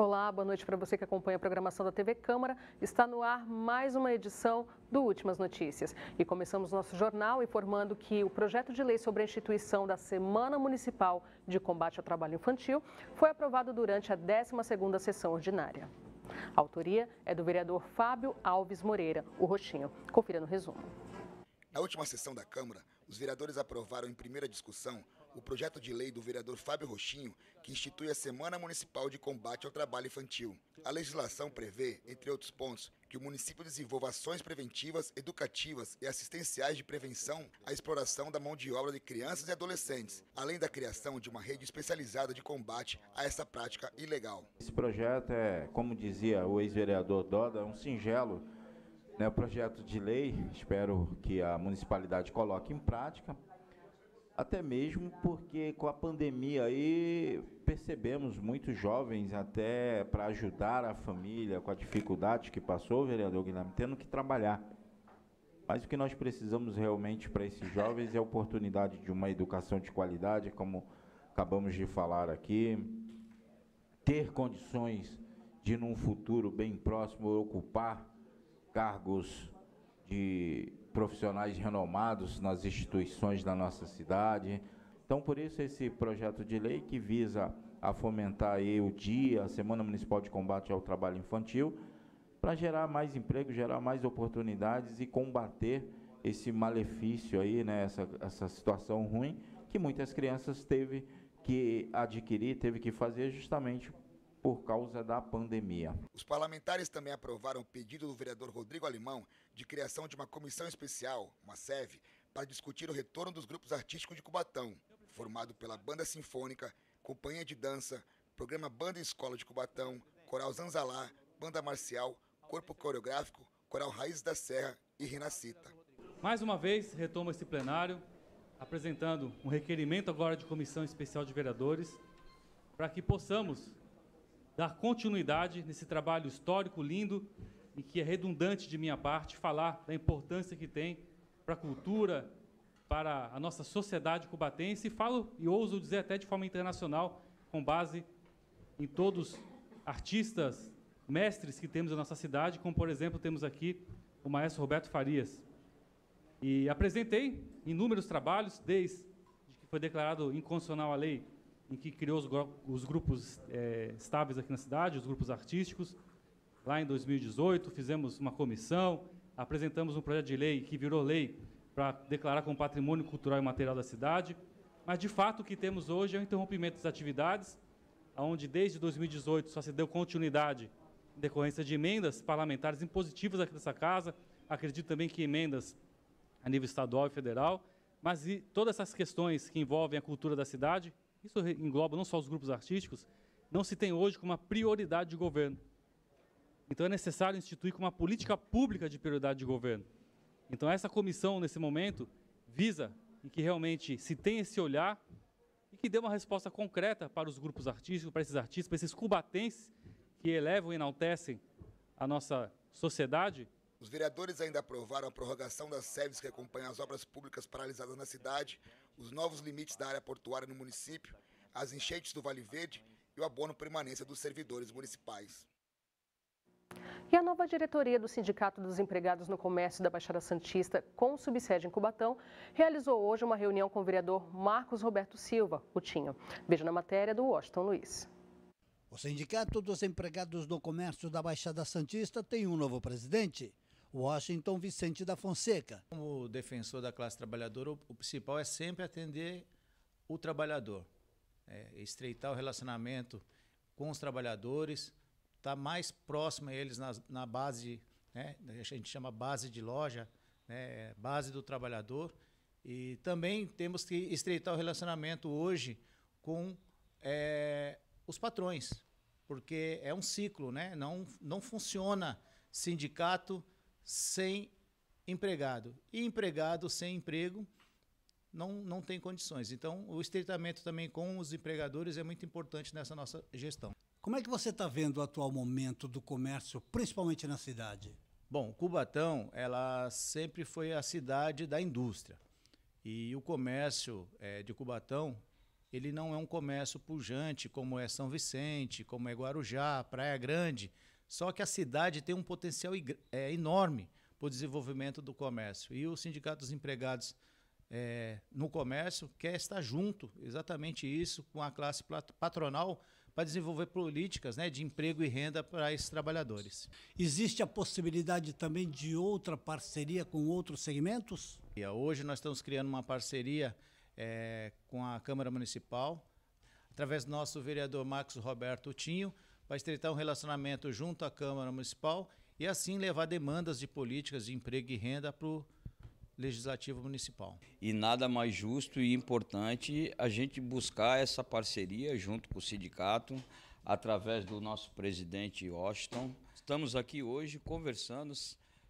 Olá, boa noite para você que acompanha a programação da TV Câmara. Está no ar mais uma edição do Últimas Notícias. E começamos nosso jornal informando que o projeto de lei sobre a instituição da Semana Municipal de Combate ao Trabalho Infantil foi aprovado durante a 12ª sessão ordinária. A autoria é do vereador Fábio Alves Moreira, o Roxinho. Confira no resumo. Na última sessão da Câmara, os vereadores aprovaram em primeira discussão o projeto de lei do vereador Fábio Roxinho, que institui a Semana Municipal de Combate ao Trabalho Infantil. A legislação prevê, entre outros pontos, que o município desenvolva ações preventivas, educativas e assistenciais de prevenção à exploração da mão de obra de crianças e adolescentes, além da criação de uma rede especializada de combate a essa prática ilegal. Esse projeto é, como dizia o ex-vereador Doda, um singelo né, projeto de lei, espero que a municipalidade coloque em prática até mesmo porque com a pandemia aí percebemos muitos jovens até para ajudar a família com a dificuldade que passou, vereador Guilherme, tendo que trabalhar. Mas o que nós precisamos realmente para esses jovens é a oportunidade de uma educação de qualidade, como acabamos de falar aqui, ter condições de num futuro bem próximo ocupar cargos de profissionais renomados nas instituições da nossa cidade. Então, por isso, esse projeto de lei que visa a fomentar aí o dia, a Semana Municipal de Combate ao Trabalho Infantil, para gerar mais emprego, gerar mais oportunidades e combater esse malefício aí, né, essa, essa situação ruim que muitas crianças teve que adquirir, teve que fazer justamente por causa da pandemia. Os parlamentares também aprovaram o pedido do vereador Rodrigo Alimão de criação de uma comissão especial, uma SEV, para discutir o retorno dos grupos artísticos de Cubatão, formado pela Banda Sinfônica, Companhia de Dança, Programa Banda e Escola de Cubatão, Coral Zanzalá, Banda Marcial, Corpo Coreográfico, Coral Raiz da Serra e Renascita. Mais uma vez, retomo esse plenário, apresentando um requerimento agora de comissão especial de vereadores, para que possamos dar continuidade nesse trabalho histórico lindo e que é redundante de minha parte falar da importância que tem para a cultura, para a nossa sociedade cubatense e falo e ouso dizer até de forma internacional, com base em todos artistas, mestres que temos na nossa cidade, como por exemplo temos aqui o maestro Roberto Farias. E apresentei inúmeros trabalhos desde que foi declarado inconstitucional a lei em que criou os, os grupos é, estáveis aqui na cidade, os grupos artísticos. Lá em 2018, fizemos uma comissão, apresentamos um projeto de lei que virou lei para declarar como patrimônio cultural e material da cidade. Mas, de fato, o que temos hoje é o um interrompimento das atividades, onde desde 2018 só se deu continuidade em decorrência de emendas parlamentares impositivas aqui dessa casa, acredito também que emendas a nível estadual e federal, mas e todas essas questões que envolvem a cultura da cidade, isso engloba não só os grupos artísticos, não se tem hoje como uma prioridade de governo. Então é necessário instituir como uma política pública de prioridade de governo. Então essa comissão, nesse momento, visa em que realmente se tenha esse olhar e que dê uma resposta concreta para os grupos artísticos, para esses artistas, para esses cubatenses que elevam e enaltecem a nossa sociedade, os vereadores ainda aprovaram a prorrogação das SEVs que acompanham as obras públicas paralisadas na cidade, os novos limites da área portuária no município, as enchentes do Vale Verde e o abono permanência dos servidores municipais. E a nova diretoria do Sindicato dos Empregados no Comércio da Baixada Santista, com subsede em Cubatão, realizou hoje uma reunião com o vereador Marcos Roberto Silva, o Tinho. Veja na matéria do Washington Luiz. O Sindicato dos Empregados do Comércio da Baixada Santista tem um novo presidente. Washington Vicente da Fonseca. Como defensor da classe trabalhadora, o principal é sempre atender o trabalhador, é, estreitar o relacionamento com os trabalhadores, estar tá mais próximo a eles na, na base, né, a gente chama base de loja, né, base do trabalhador. E também temos que estreitar o relacionamento hoje com é, os patrões, porque é um ciclo, né? não, não funciona sindicato sem empregado. E empregado sem emprego não, não tem condições. Então, o estreitamento também com os empregadores é muito importante nessa nossa gestão. Como é que você está vendo o atual momento do comércio, principalmente na cidade? Bom, Cubatão, ela sempre foi a cidade da indústria. E o comércio é, de Cubatão, ele não é um comércio pujante como é São Vicente, como é Guarujá, Praia Grande, só que a cidade tem um potencial é, enorme para o desenvolvimento do comércio. E o Sindicato dos Empregados é, no Comércio quer estar junto, exatamente isso, com a classe patronal para desenvolver políticas né, de emprego e renda para esses trabalhadores. Existe a possibilidade também de outra parceria com outros segmentos? Hoje nós estamos criando uma parceria é, com a Câmara Municipal, através do nosso vereador Marcos Roberto Tinho, vai estreitar então, um relacionamento junto à Câmara Municipal e assim levar demandas de políticas de emprego e renda para o Legislativo Municipal. E nada mais justo e importante a gente buscar essa parceria junto com o sindicato, através do nosso presidente Washington. Estamos aqui hoje conversando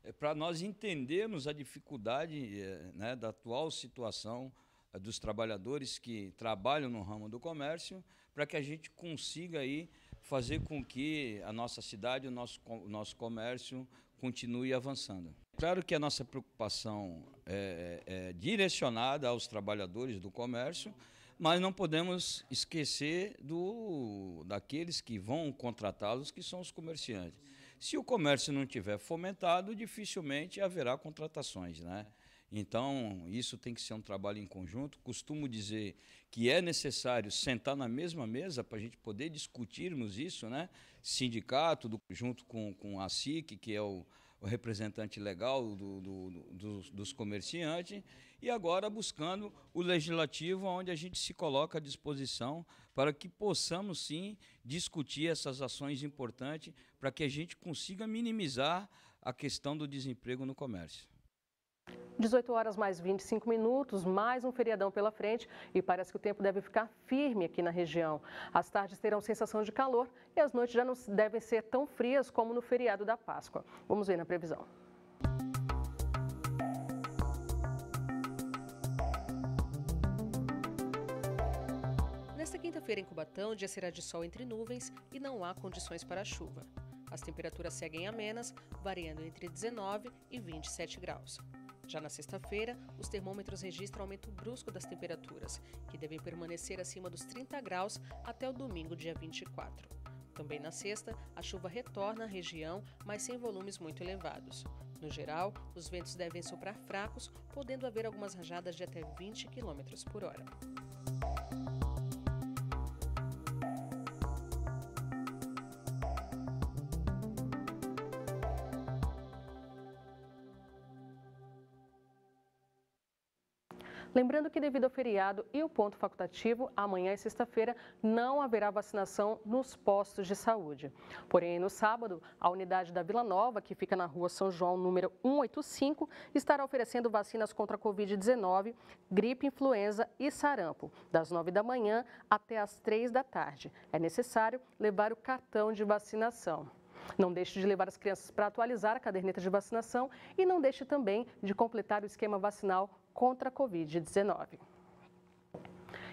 eh, para nós entendermos a dificuldade eh, né, da atual situação eh, dos trabalhadores que trabalham no ramo do comércio, para que a gente consiga aí fazer com que a nossa cidade, o nosso, o nosso comércio continue avançando. Claro que a nossa preocupação é, é, é direcionada aos trabalhadores do comércio, mas não podemos esquecer do, daqueles que vão contratá-los, que são os comerciantes. Se o comércio não tiver fomentado, dificilmente haverá contratações, né? Então, isso tem que ser um trabalho em conjunto. Costumo dizer que é necessário sentar na mesma mesa para a gente poder discutirmos isso, né? Sindicato, do, junto com, com a SIC, que é o, o representante legal do, do, do, dos, dos comerciantes, e agora buscando o legislativo, onde a gente se coloca à disposição para que possamos sim discutir essas ações importantes para que a gente consiga minimizar a questão do desemprego no comércio. 18 horas mais 25 minutos, mais um feriadão pela frente e parece que o tempo deve ficar firme aqui na região. As tardes terão sensação de calor e as noites já não devem ser tão frias como no feriado da Páscoa. Vamos ver na previsão. Nesta quinta-feira em Cubatão, o dia será de sol entre nuvens e não há condições para chuva. As temperaturas seguem amenas, variando entre 19 e 27 graus. Já na sexta-feira, os termômetros registram aumento brusco das temperaturas, que devem permanecer acima dos 30 graus até o domingo, dia 24. Também na sexta, a chuva retorna à região, mas sem volumes muito elevados. No geral, os ventos devem soprar fracos, podendo haver algumas rajadas de até 20 km por hora. Lembrando que, devido ao feriado e o ponto facultativo, amanhã e sexta-feira não haverá vacinação nos postos de saúde. Porém, no sábado, a unidade da Vila Nova, que fica na rua São João, número 185, estará oferecendo vacinas contra a Covid-19, gripe, influenza e sarampo, das 9 da manhã até as 3 da tarde. É necessário levar o cartão de vacinação. Não deixe de levar as crianças para atualizar a caderneta de vacinação e não deixe também de completar o esquema vacinal contra a Covid-19.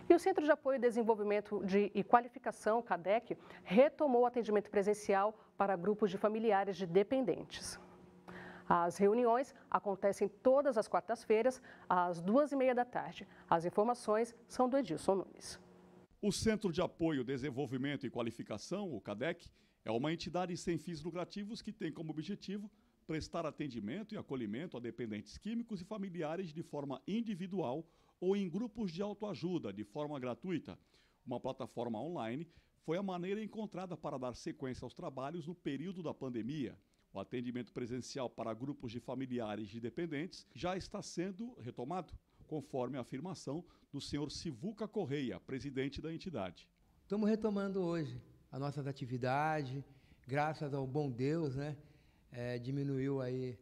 E o Centro de Apoio e Desenvolvimento de, e Qualificação, CADEC, retomou o atendimento presencial para grupos de familiares de dependentes. As reuniões acontecem todas as quartas-feiras, às duas e meia da tarde. As informações são do Edilson Nunes. O Centro de Apoio, Desenvolvimento e Qualificação, o CADEC, é uma entidade sem fins lucrativos que tem como objetivo prestar atendimento e acolhimento a dependentes químicos e familiares de forma individual ou em grupos de autoajuda, de forma gratuita. Uma plataforma online foi a maneira encontrada para dar sequência aos trabalhos no período da pandemia. O atendimento presencial para grupos de familiares de dependentes já está sendo retomado, conforme a afirmação do senhor Sivuca Correia, presidente da entidade. Estamos retomando hoje as nossas atividades, graças ao bom Deus, né? é, diminuiu aí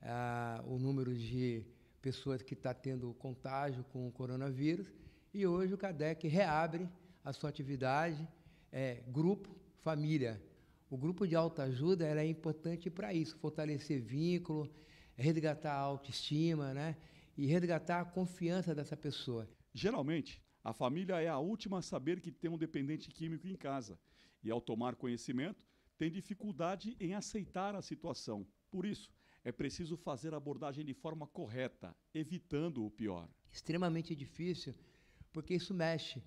a, o número de pessoas que está tendo contágio com o coronavírus e hoje o CADEC reabre a sua atividade é, grupo, família. O grupo de alta ajuda é importante para isso, fortalecer vínculo, resgatar a autoestima, né? E resgatar a confiança dessa pessoa. Geralmente, a família é a última a saber que tem um dependente químico em casa. E ao tomar conhecimento, têm dificuldade em aceitar a situação. Por isso, é preciso fazer a abordagem de forma correta, evitando o pior. Extremamente difícil, porque isso mexe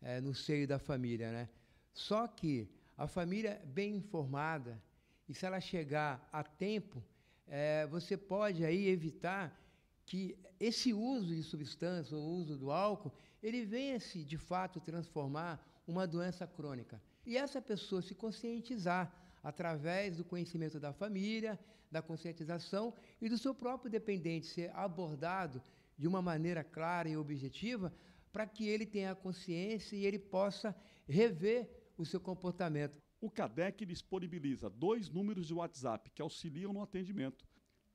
é, no seio da família, né? Só que a família bem informada, e se ela chegar a tempo, é, você pode aí evitar que esse uso de substância, o uso do álcool, ele venha se de fato transformar uma doença crônica. E essa pessoa se conscientizar através do conhecimento da família, da conscientização e do seu próprio dependente ser abordado de uma maneira clara e objetiva para que ele tenha consciência e ele possa rever o seu comportamento. O CADEC disponibiliza dois números de WhatsApp que auxiliam no atendimento: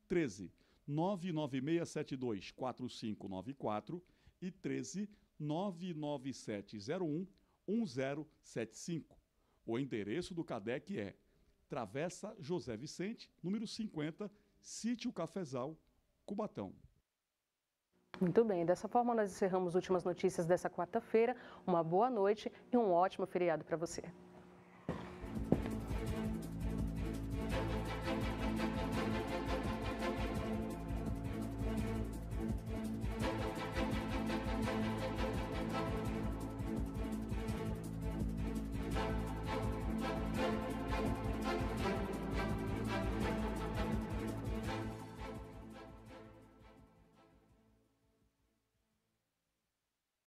13 99672 4594 e 13 99701 1075. O endereço do CADEC é Travessa José Vicente, número 50, Sítio Cafezal, Cubatão. Muito bem, dessa forma nós encerramos últimas notícias dessa quarta-feira. Uma boa noite e um ótimo feriado para você.